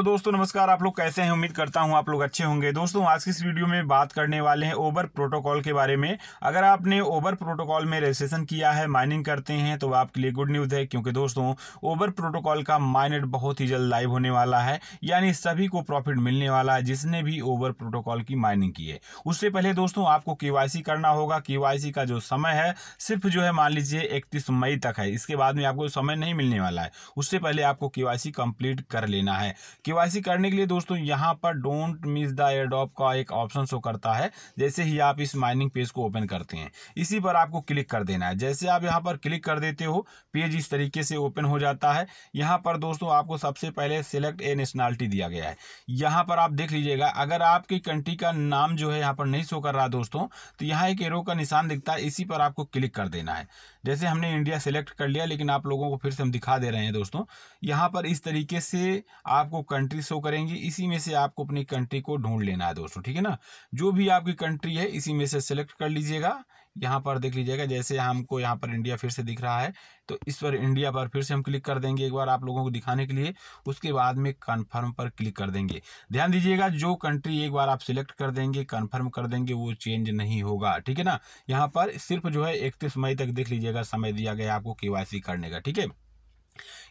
तो दोस्तों नमस्कार आप लोग कैसे हैं उम्मीद करता हूं आप लोग अच्छे होंगे दोस्तों आज की इस वीडियो में बात करने वाले हैं ओबर प्रोटोकॉल के बारे में अगर आपने ओबर प्रोटोकॉल में रजिस्ट्रेशन किया है माइनिंग करते हैं तो आपके लिए गुड न्यूज़ है क्योंकि दोस्तों ओबर प्रोटोकॉल का माइनेट बहुत ही जल्द लाइव होने वाला है यानी सभी को प्रॉफिट मिलने वाला है जिसने भी ओबर प्रोटोकॉल की माइनिंग की है उससे पहले दोस्तों आपको के करना होगा के का जो समय है सिर्फ जो है मान लीजिए इकतीस मई तक है इसके बाद में आपको समय नहीं मिलने वाला है उससे पहले आपको के कंप्लीट कर लेना है केवाईसी करने के लिए दोस्तों यहाँ पर डोंट मिस द एयरडॉप का एक ऑप्शन शो करता है जैसे ही आप इस माइनिंग पेज को ओपन करते हैं इसी पर आपको क्लिक कर देना है जैसे आप यहाँ पर क्लिक कर देते हो पेज इस तरीके से ओपन हो जाता है यहाँ पर दोस्तों आपको सबसे पहले सिलेक्ट ए नेशनैलिटी दिया गया है यहाँ पर आप देख लीजिएगा अगर आपकी कंट्री का नाम जो है यहाँ पर नहीं शो कर रहा दोस्तों तो यहाँ एक एरो का निशान दिखता है इसी पर आपको क्लिक कर देना है जैसे हमने इंडिया सेलेक्ट कर लिया लेकिन आप लोगों को फिर से हम दिखा दे रहे हैं दोस्तों यहाँ पर इस तरीके से आपको कंट्री शो करेंगी इसी में से आपको अपनी कंट्री को ढूंढ लेना है दोस्तों ठीक है ना जो भी आपकी कंट्री है इसी में से सेलेक्ट कर लीजिएगा यहाँ पर देख लीजिएगा जैसे हमको यहाँ पर इंडिया फिर से दिख रहा है तो इस पर इंडिया पर फिर से हम क्लिक कर देंगे एक बार आप लोगों को दिखाने के लिए उसके बाद में कन्फर्म पर क्लिक कर देंगे ध्यान दीजिएगा जो कंट्री एक बार आप सिलेक्ट कर देंगे कन्फर्म कर देंगे वो चेंज नहीं होगा ठीक है ना यहाँ पर सिर्फ जो है इकतीस मई तक देख लीजिएगा समय दिया गया आपको के करने का ठीक है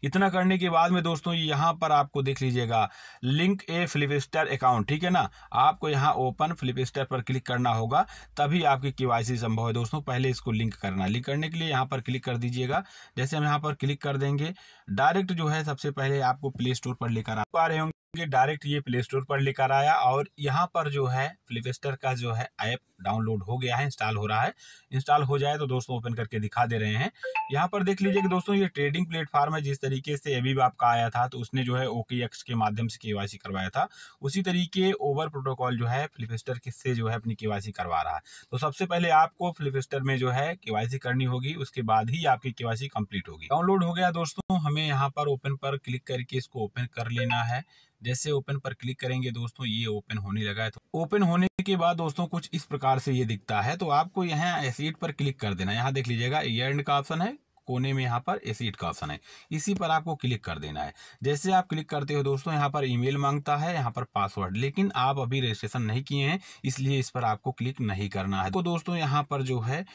इतना करने के बाद में दोस्तों यहाँ पर आपको देख लीजिएगा लिंक ए फ्लिपस्टर अकाउंट ठीक है ना आपको यहाँ ओपन फ्लिपस्टर पर क्लिक करना होगा तभी आपकी के संभव है दोस्तों पहले इसको लिंक करना लिंक करने के लिए यहाँ पर क्लिक कर दीजिएगा जैसे हम यहाँ पर क्लिक कर देंगे डायरेक्ट जो है सबसे पहले आपको प्ले स्टोर पर लेकर आ रहे होंगे ये डायरेक्ट ये प्ले स्टोर पर लेकर आया और यहाँ पर जो है फ्लिपस्टर का जो है ऐप डाउनलोड हो गया है इंस्टॉल हो रहा है इंस्टॉल हो जाए तो दोस्तों ओपन करके दिखा दे रहे हैं यहाँ पर देख लीजिए कि दोस्तों ये ट्रेडिंग प्लेटफॉर्म है जिस तरीके से अभी भी आपका आया था तो उसने जो है ओके एक्स के माध्यम से के करवाया था उसी तरीके ओवर प्रोटोकॉल जो है फ्लिपस्टर से जो है अपनी के करवा रहा है तो सबसे पहले आपको फ्लिपस्टर में जो है के करनी होगी उसके बाद ही आपकी के कम्प्लीट होगी डाउनलोड हो गया दोस्तों हमें यहाँ पर ओपन पर क्लिक करके इसको ओपन कर लेना है जैसे ओपन पर क्लिक करेंगे दोस्तों ये ओपन होने लगा है तो ओपन होने के बाद दोस्तों कुछ इस प्रकार से ये दिखता है तो आपको यहाँ एसिड पर क्लिक कर देना यहाँ देख लीजिएगा ईयर एंड का ऑप्शन है कोने में यहाँ पर एसिड का ऑप्शन है इसी पर आपको क्लिक कर देना है जैसे आप क्लिक करते हो दोस्तों यहाँ पर ईमेल मांगता है यहाँ पर पासवर्ड लेकिन आप अभी रजिस्ट्रेशन नहीं किए हैं इसलिए इस पर आपको क्लिक नहीं करना है तो दोस्तों यहाँ पर जो है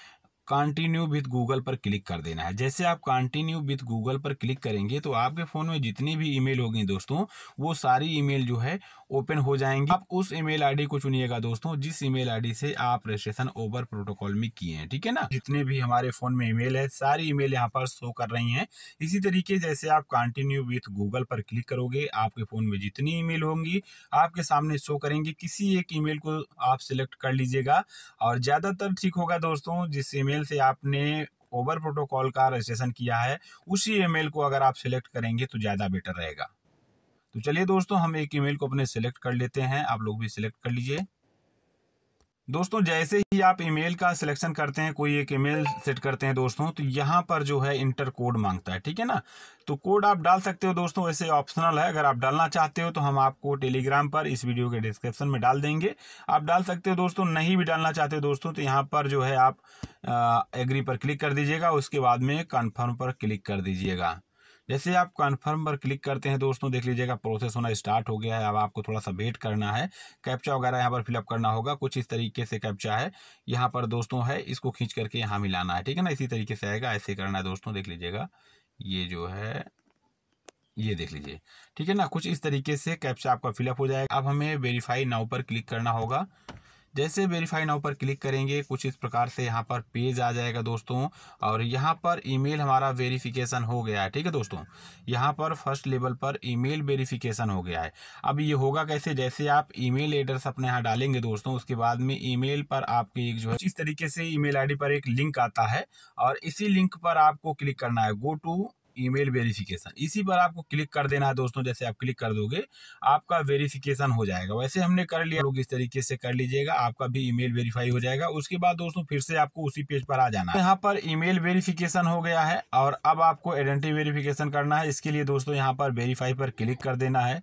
कंटिन्यू विथ गूगल पर क्लिक कर देना है जैसे आप कंटिन्यू विथ गूगल पर क्लिक करेंगे तो आपके फ़ोन में जितनी भी ईमेल होगी दोस्तों वो सारी ईमेल जो है ओपन हो जाएंगी आप उस ईमेल आईडी को चुनिएगा दोस्तों जिस ईमेल आईडी से आप रजिस्ट्रेशन ओवर प्रोटोकॉल में किए हैं ठीक है ना जितने भी हमारे फोन में ईमेल है सारी ईमेल यहाँ पर शो कर रही हैं इसी तरीके जैसे आप कंटिन्यू विथ गूगल पर क्लिक करोगे आपके फोन में जितनी ईमेल होंगी आपके सामने शो करेंगे किसी एक ईमेल को आप सिलेक्ट कर लीजिएगा और ज़्यादातर ठीक होगा दोस्तों जिस ईमेल से आपने ओवर प्रोटोकॉल का रजिस्ट्रेशन किया है उसी ईमेल को अगर आप सिलेक्ट करेंगे तो ज़्यादा बेटर रहेगा तो चलिए दोस्तों हम एक ईमेल को अपने सिलेक्ट कर लेते हैं आप लोग भी सिलेक्ट कर लीजिए दोस्तों जैसे ही आप ईमेल का सिलेक्शन करते हैं कोई एक ईमेल सेट करते हैं दोस्तों तो यहाँ पर जो है इंटर कोड मांगता है ठीक है ना तो कोड आप डाल सकते हो दोस्तों वैसे ऑप्शनल है अगर आप डालना चाहते हो तो हम आपको टेलीग्राम पर इस वीडियो के डिस्क्रिप्शन में डाल देंगे आप डाल सकते हो दोस्तों नहीं भी डालना चाहते हो दोस्तों तो यहाँ पर जो है आप एग्री पर क्लिक कर दीजिएगा उसके बाद में कन्फर्म पर क्लिक कर दीजिएगा जैसे आप कन्फर्म पर क्लिक करते हैं दोस्तों देख लीजिएगा प्रोसेस होना स्टार्ट हो गया है अब आपको थोड़ा सा वेट करना है कैप्चा वगैरह यहाँ पर फिलअप करना होगा कुछ इस तरीके से कैप्चा है यहाँ पर दोस्तों है इसको खींच करके यहाँ मिलाना है ठीक है ना इसी तरीके से आएगा ऐसे करना है दोस्तों देख लीजिएगा ये जो है ये देख लीजिए ठीक है ना कुछ इस तरीके से कैप्चा आपका फिलअप हो जाएगा अब हमें वेरीफाई नाउ पर क्लिक करना होगा जैसे वेरीफाई नाउ पर क्लिक करेंगे कुछ इस प्रकार से यहाँ पर पेज आ जाएगा दोस्तों और यहाँ पर ईमेल हमारा वेरिफिकेशन हो गया है ठीक है दोस्तों यहाँ पर फर्स्ट लेवल पर ईमेल वेरीफिकेशन हो गया है अब ये होगा कैसे जैसे आप ईमेल एड्रेस अपने यहाँ डालेंगे दोस्तों उसके बाद में ईमेल पर आपके एक जो है इस तरीके से ईमेल आईडी पर एक लिंक आता है और इसी लिंक पर आपको क्लिक करना है गो टू ईमेल वेरिफिकेशन इसी पर आपको क्लिक कर देना है दोस्तों जैसे आप क्लिक कर दोगे आपका वेरिफिकेशन हो जाएगा वैसे हमने कर लिया लोग इस तरीके से कर लीजिएगा आपका भी ईमेल वेरीफाई हो जाएगा उसके बाद दोस्तों फिर से आपको उसी पेज पर आ जाना यहाँ पर ईमेल वेरिफिकेशन हो गया है और अब आपको आइडेंटिटी वेरिफिकेशन करना है इसके लिए दोस्तों यहाँ पर वेरीफाई पर क्लिक कर देना है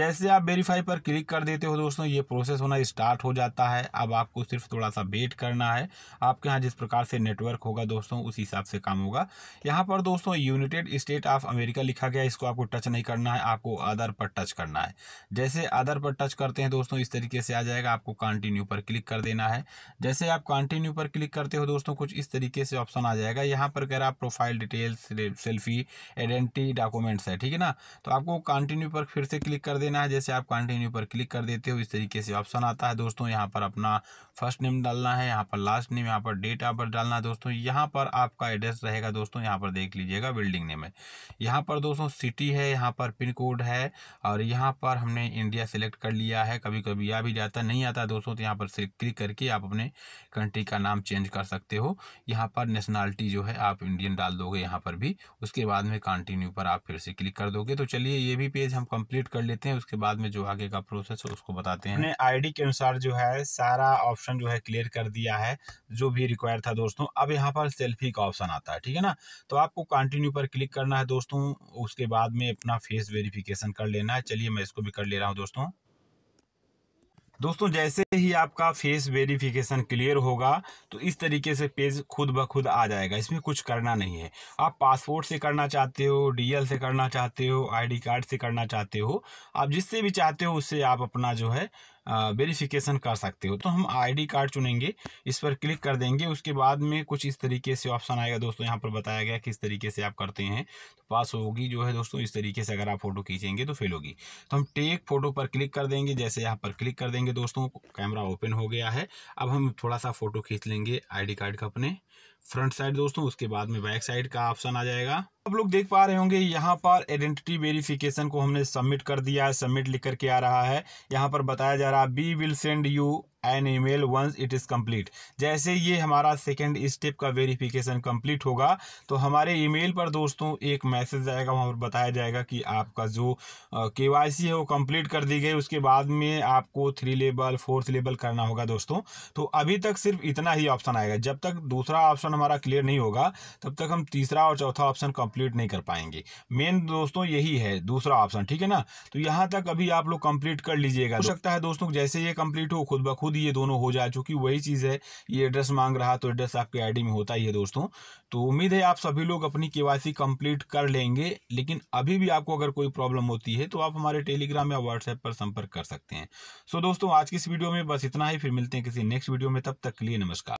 जैसे आप वेरीफाई पर क्लिक कर देते हो दोस्तों ये प्रोसेस होना स्टार्ट हो जाता है अब आपको सिर्फ थोड़ा सा वेट करना है आपके यहाँ जिस प्रकार से नेटवर्क होगा दोस्तों उस हिसाब से काम होगा यहाँ पर दोस्तों यूनिटेड स्टेट ऑफ अमेरिका लिखा गया इसको आपको टच नहीं करना है आपको अदर पर टच करना है जैसे अदर पर टच करते हैं दोस्तों इस तरीके से आ जाएगा आपको कंटिन्यू पर क्लिक कर देना है जैसे आप कंटिन्यू पर क्लिक करते हो दोस्तों कुछ इस तरीके से ऑप्शन आ जाएगा यहाँ पर कह रहा है profile details selfie identity documents है ठीक है ना तो आपको कंटिन्यू पर फिर से क्लिक कर देना है जैसे आप कंटिन्यू पर क्लिक कर देते हो इस तरीके से ऑप्शन आता है दोस्तों यहाँ पर अपना फर्स्ट नेम डालना है यहाँ पर लास्ट नेम यहाँ पर डेट ऑफ बर्थ डालना है दोस्तों यहाँ पर आपका एड्रेस रहेगा दोस्तों यहाँ पर देख लीजिएगा बिल्डिंग नेम सिस्टम है यहाँ पर दोस्तों सिटी है यहाँ पर पिन कोड है और यहाँ पर हमने इंडिया सेलेक्ट कर लिया है कभी कभी आ भी जाता नहीं आता दोस्तों तो यहाँ पर क्लिक करके आप अपने कंट्री का नाम चेंज कर सकते हो यहाँ पर नेशनैलिटी जो है आप इंडियन डाल दोगे यहाँ पर भी उसके बाद में कंटिन्यू पर आप फिर से क्लिक कर दोगे तो चलिए ये भी पेज हम कम्प्लीट कर लेते हैं उसके बाद में जो आगे का प्रोसेस है उसको बताते हैं हमने आईडी के अनुसार जो है सारा ऑप्शन जो है क्लियर कर दिया है जो भी रिक्वायर था दोस्तों अब यहाँ पर सेल्फी का ऑप्शन आता है ठीक है ना तो आपको कंटिन्यू पर क्लिक क्लिक करना है दोस्तों उसके बाद में अपना फेस वेरिफिकेशन कर लेना है चलिए मैं इसको भी कर ले रहा हूँ दोस्तों दोस्तों जैसे ही आपका फेस वेरिफिकेशन क्लियर होगा तो इस तरीके से पेज खुद ब खुद आ जाएगा इसमें कुछ करना नहीं है आप पासपोर्ट से करना चाहते हो डीएल से करना चाहते हो आईडी कार्ड से करना चाहते हो आप जिससे भी चाहते हो उससे आप अपना जो है वेरिफिकेशन कर सकते हो तो हम आईडी कार्ड चुनेंगे इस पर क्लिक कर देंगे उसके बाद में कुछ इस तरीके से ऑप्शन आएगा दोस्तों यहाँ पर बताया गया किस तरीके से आप करते हैं तो पास होगी जो है दोस्तों इस तरीके से अगर आप फोटो खींचेंगे तो फेल होगी तो हम टेक फोटो पर क्लिक कर देंगे जैसे यहाँ पर क्लिक कर देंगे दोस्तों कैमरा ओपन हो गया है अब हम थोड़ा सा फोटो खींच लेंगे आई कार्ड का अपने फ्रंट साइड दोस्तों उसके बाद में बैक साइड का ऑप्शन आ जाएगा आप लोग देख पा रहे होंगे यहाँ पर आइडेंटिटी वेरिफिकेशन को हमने सबमिट कर दिया है सबमिट लिख करके आ रहा है यहाँ पर बताया जा रहा है we will send you an email once it is complete जैसे ये हमारा सेकेंड स्टेप का वेरिफिकेशन कंप्लीट होगा तो हमारे ईमेल पर दोस्तों एक मैसेज आएगा वहाँ पर बताया जाएगा कि आपका जो के वाई सी है वो कंप्लीट कर दी गई उसके बाद में आपको थ्री लेवल फोर्थ लेवल करना होगा दोस्तों तो अभी तक सिर्फ इतना ही ऑप्शन आएगा जब तक दूसरा ऑप्शन हमारा क्लियर नहीं होगा तब तक हम तीसरा और चौथा ऑप्शन कंप्लीट कंप्लीट नहीं कर पाएंगे मेन दोस्तों यही है दूसरा ऑप्शन ठीक है ना तो यहाँ तक अभी आप लोग कंप्लीट कर लीजिएगा हो तो सकता है दोस्तों जैसे ये कंप्लीट हो खुद ब खुद ये दोनों हो जाए चूंकि वही चीज़ है ये एड्रेस मांग रहा तो एड्रेस आपके आई में होता ही है दोस्तों तो उम्मीद है आप सभी लोग अपनी केवासी कंप्लीट कर लेंगे लेकिन अभी भी आपको अगर कोई प्रॉब्लम होती है तो आप हमारे टेलीग्राम या व्हाट्सएप पर संपर्क कर सकते हैं सो दोस्तों आज की इस वीडियो में बस इतना ही फिर मिलते हैं किसी नेक्स्ट वीडियो में तब तक के लिए नमस्कार